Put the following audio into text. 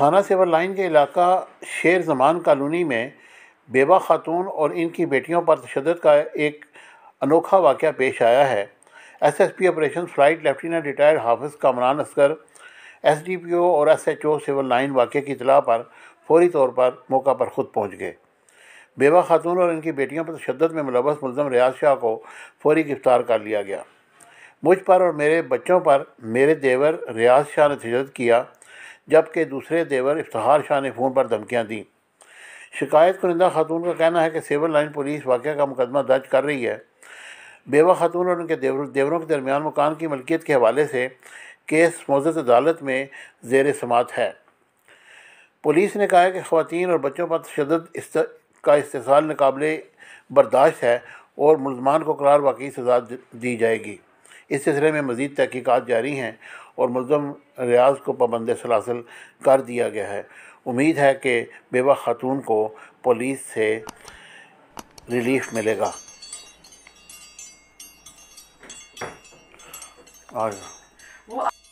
थाना saver line के इलाका शेर जमान कॉलोनी में बेवा खातून और इनकी बेटियों पर तशद का एक अनोखा वाक़ पेश आया है S S P operation flight lieutenant retired Hafiz Kamran Asghar S D P O और S H O civil line वाक़े की इतला पर फौरी तौर पर मौका पर खुद पहुँच गए बेवा खातून और इनकी बेटियों पर तशद में मुलवस मुलम रियाज शाह को फौरी गिरफ्तार कर लिया गया मुझ पर और मेरे बच्चों पर मेरे देवर रियाज शाह ने तशद किया जबकि दूसरे देवर इफ्तार शाह ने फ़ोन पर धमकियाँ दी शिकायत कुनिंदा खातून का कहना है कि सिविल लाइन पुलिस वाक़ का मुकदमा दर्ज कर रही है बेवा खातून और उनके देवर देवरों के दरमियान मकान की मलकियत के हवाले से केस मौजूद अदालत में जेर समात है पुलिस ने कहा है कि खातन और बच्चों पर तशद का इस्तेसाल नाकबले बर्दाश्त है और मुलजमान को करार वाकई सजा दी जाएगी इस सिलसिले में मज़ीद तहकीक़ात जारी हैं और मुलम रियाज को पाबंद सलासल कर दिया गया है उम्मीद है कि बेवा ख़ातून को पुलिस से रिलीफ मिलेगा और